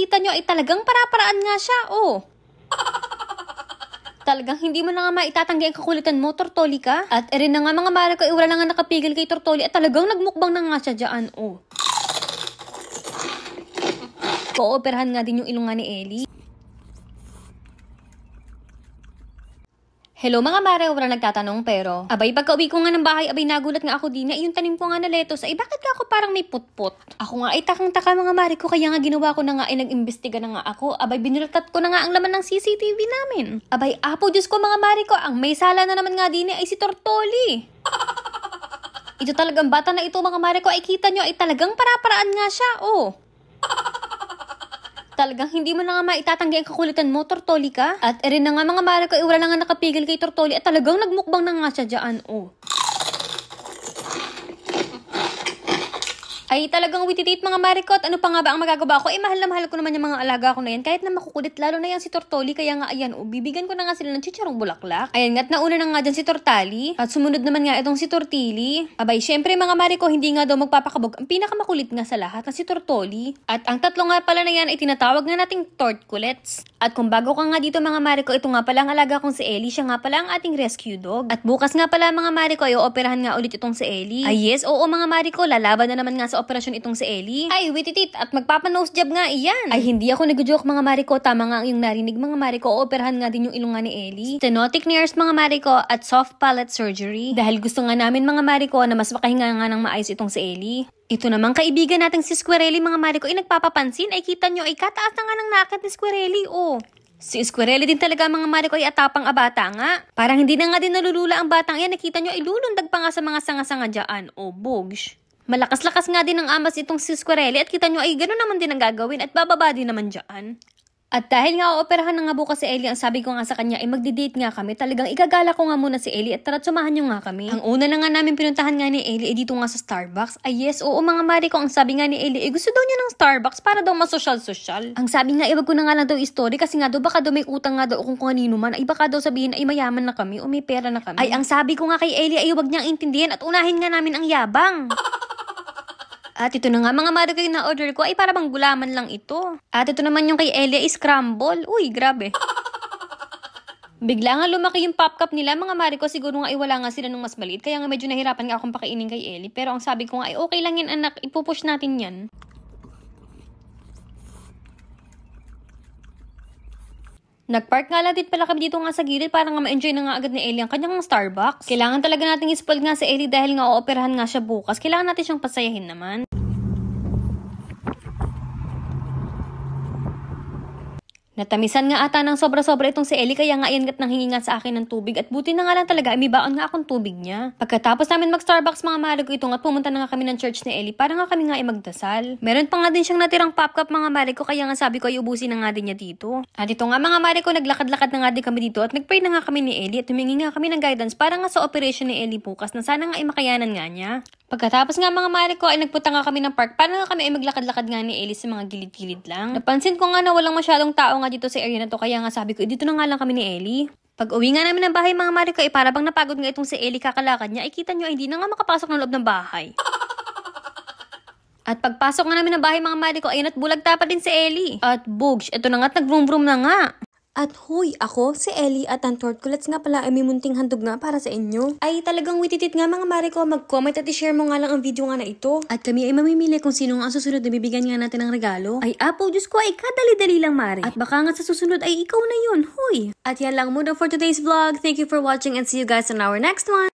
nakita nyo ay talagang para-paraan nga siya, oh. Talagang hindi mo na nga maitatanggi ang kakulitan mo, Tortoli ka. At erin na nga mga mara ko, eh, wala na nga nakapigil kay Tortoli at talagang nagmukbang na nga siya dyan, oh. Kooperahan nga din yung ilong nga ni Ellie. Hello mga mare, wala nagtatanong pero, abay pagka uwi ko nga ng bahay, abay nagulat nga ako din na yung tanim ko nga na letos, ay eh, bakit ka ako parang may putput? Ako nga ay takang taka mga mare ko, kaya nga ginawa ko na nga ay eh, nag-imbestiga na nga ako, abay binulatat ko na nga ang laman ng CCTV namin. Abay apo Diyos ko mga mare ko, ang may sala na naman nga din eh, ay si Tortoli. Ito talagang bata na ito mga mare ko, ay kita nyo ay talagang para-paraan nga siya, oh talagang hindi mo na nga maitatanggi ang kakulitan mo, tortoli ka. At erin na nga mga mara ko, iwala na nga nakapigil kay tortoli at talagang nagmukbang na nga siya dyan, oh. Ay, talagang wititit mga marikot. Ano pa nga ba ang magagawa ko? Eh, mahal na mahal ko naman yung mga alaga ko na yan. Kahit na makukulit, lalo na yan si Tortoli. Kaya nga, ayan, oh, bibigyan ko na nga sila ng chicharong bulaklak. Ayan, nga't nauna na nga dyan si Tortali. At sumunod naman nga itong si Tortili. Abay, syempre mga mariko, hindi nga daw magpapakabog. Ang pinakamakulit nga sa lahat na si Tortoli. At ang tatlo nga pala na yan ay tinatawag nga nating Tortculets. At kung bago ka nga dito mga mariko, ito nga pala ang alaga kong si Ellie. Siya nga pala ang ating rescue dog. At bukas nga pala mga mariko ay ooperahan nga ulit itong si Ellie. Ay yes, oo mga mariko, lalaban na naman nga sa operasyon itong si Ellie. Ay, wititit, at magpapanose job nga iyan. Ay, hindi ako nag-joke mga Mariko. Tama nga ang iyong narinig mga Mariko. Operahan nga din yung ilong ni Ellie. Stenotic nerves mga Mariko at soft palate surgery. Dahil gusto nga namin mga Mariko na mas makahinga nga ng maayos itong si Ellie. Ito namang kaibigan nating si Squirelli mga Mariko ay nagpapapansin ay kita nyo ay kataas na nga ng nakit ni Squirelli oh. Si Squirelli din talaga mga Mariko ay atapang abata nga. Parang hindi na nga din nalulula ang batang yan nakita nyo ay lulundag pa nga sa mga sanga-sanga dyan oh bogs. Malakas-lakas nga din ng amas itong si Squarelli at kita nyo ay gano'n naman din ang gagawin at bababa din naman dyan. At dahil nga ooperahan na nga bukas si Ellie, ang sabi ko nga sa kanya ay eh, magdi-date nga kami. Talagang igagala ko nga muna si Ellie at tara't sumahan nyo nga kami. Ang una na nga namin pinuntahan nga ni Ellie ay dito nga sa Starbucks. Ay yes, oo mga mari ko, ang sabi nga ni Ellie ay eh, gusto daw niya ng Starbucks para daw masosyal-sosyal. Ang sabi nga, iwag eh, ko na nga lang daw story kasi nga daw baka daw may utang nga daw kung kanino man. Ay baka daw sabihin ay mayaman na kami o may pera na kami. Ay ang sabi ko nga kay Ellie ay huwag niyang intindihan at unahin nga namin ang yabang. At ito na nga mga mother ko na-order ko ay para bang gulaman lang ito. At ito naman yung kay Elia scramble. Uy, grabe. Bigla nga lumaki yung pop cup nila, mga mari ko. Siguro nga iwala wala nga sila nung mas maliit. Kaya nga medyo nahirapan nga akong pakainin kay Ellie. Pero ang sabi ko nga ay okay lang yan anak, ipupush natin yan. Nagpark nga lang din pala kami dito nga sa gilid para nga ma-enjoy na nga agad ni Ellie ang kanyang Starbucks. Kailangan talaga nating ispoil nga si Ellie dahil nga ooperahan nga siya bukas. Kailangan natin siyang pasayahin naman. Natamisan nga ata ng sobra-sobra itong si Ellie kaya nga yan nang hingingan sa akin ng tubig at buti na nga lang talaga ay may baon nga akong tubig niya. Pagkatapos namin mag-Starbucks mga mahalo ko itong at pumunta na nga kami ng church ni Ellie para nga kami nga ay magdasal. Meron pa nga din siyang natirang pop cup mga mahalo ko kaya nga sabi ko ay ubusin na nga din niya dito. At ito nga mga mahalo ko naglakad-lakad na nga din kami dito at nagpray na nga kami ni Ellie at humingi nga kami ng guidance para nga sa operation ni Ellie bukas na sana nga ay makayanan nga niya. Pagkatapos nga mga mare ko ay nagpunta nga kami ng park para nga kami ay maglakad-lakad nga ni Ellie sa mga gilid-gilid lang. Napansin ko nga na walang masyadong tao nga dito sa area na to kaya nga sabi ko, dito na nga lang kami ni Ellie. Pag uwi nga namin ng bahay mga mare ko ay para bang napagod nga itong si Ellie kakalakad niya ay kita nyo ay hindi na nga makapasok ng loob ng bahay. At pagpasok nga namin ng bahay mga mare ko ay natbulag tapat din si Ellie. At bugs, ito na nga't nag-vroom-vroom na nga. At huy, ako, si Ellie at ang tortulats nga pala ay may munting handog nga para sa inyo. Ay talagang wititit nga mga mare ko, mag-comment at i-share mo nga lang ang video nga na ito. At kami ay mamimili kung sino nga ang susunod na bibigyan nga natin ng regalo. Ay apo, Diyos ko ay kadali-dali lang mare. At baka nga sa susunod ay ikaw na yun, hoy. At yan lang muna for today's vlog. Thank you for watching and see you guys on our next one.